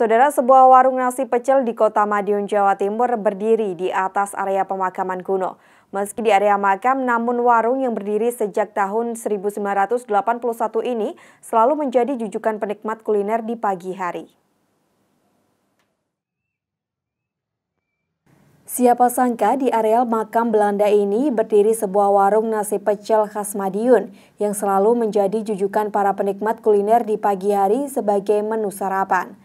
Saudara sebuah warung nasi pecel di kota Madiun, Jawa Timur berdiri di atas area pemakaman kuno. Meski di area makam, namun warung yang berdiri sejak tahun 1981 ini selalu menjadi jujukan penikmat kuliner di pagi hari. Siapa sangka di areal makam Belanda ini berdiri sebuah warung nasi pecel khas Madiun yang selalu menjadi jujukan para penikmat kuliner di pagi hari sebagai menu sarapan.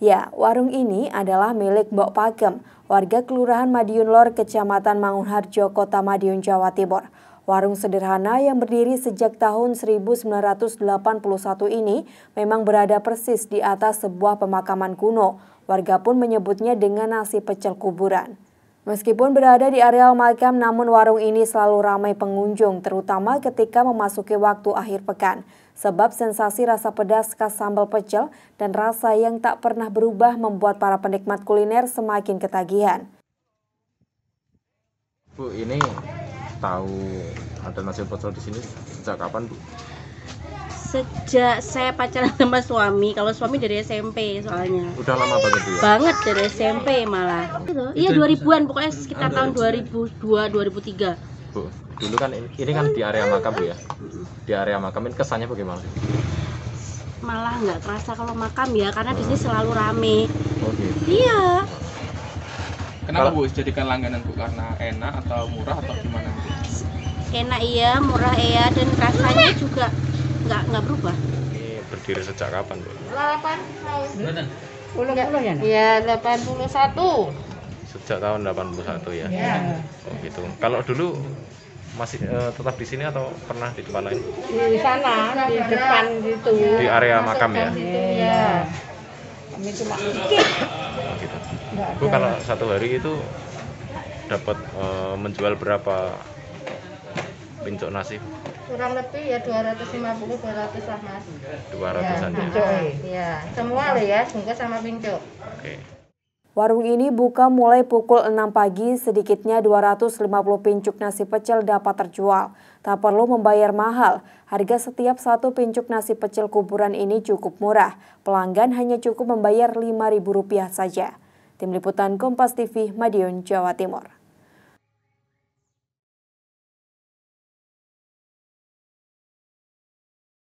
Ya, warung ini adalah milik Mbok Pakem, warga Kelurahan Madiun Lor, Kecamatan Mangunharjo, Kota Madiun, Jawa Timur. Warung sederhana yang berdiri sejak tahun 1981 ini memang berada persis di atas sebuah pemakaman kuno. Warga pun menyebutnya dengan nasi pecel kuburan. Meskipun berada di areal makam, namun warung ini selalu ramai pengunjung, terutama ketika memasuki waktu akhir pekan. Sebab sensasi rasa pedas khas sambal pecel dan rasa yang tak pernah berubah membuat para penikmat kuliner semakin ketagihan. Bu, ini tahu ada nasi pecel di sini sejak kapan, Bu? sejak saya pacaran sama suami kalau suami dari SMP soalnya udah lama banget ya? banget dari SMP malah iya 2000-an pokoknya hmm. sekitar tahun 2002 2003 Bu, dulu kan ini kan di area makam Bu ya di area makam ini kesannya bagaimana malah nggak terasa kalau makam ya karena di sini selalu rame Oke. Oh, gitu. iya kenapa Bu jadikan langganan Bu karena enak atau murah atau gimana enak iya murah iya dan rasanya juga nggak nggak berubah ini berdiri sejak kapan bu 80 ya, iya, puluh ya iya 81 sejak tahun 81 ya, ya. Oh, gitu kalau dulu masih uh, tetap di sini atau pernah di tempat lain di sana di depan gitu di area Masuk makam ya gitu, Iya. kami cuma oh, gitu. bu kalau satu hari itu dapat uh, menjual berapa pincok nasi kurang lebih ya 250 200 lah mas 200an ya, ya. ya semua lah ya bungkus sama pincuk oke okay. Warung ini buka mulai pukul 6 pagi, sedikitnya 250 pincuk nasi pecel dapat terjual. Tak perlu membayar mahal, harga setiap satu pincuk nasi pecel kuburan ini cukup murah. Pelanggan hanya cukup membayar Rp5.000 saja. Tim Liputan Kompas TV, Madiun, Jawa Timur.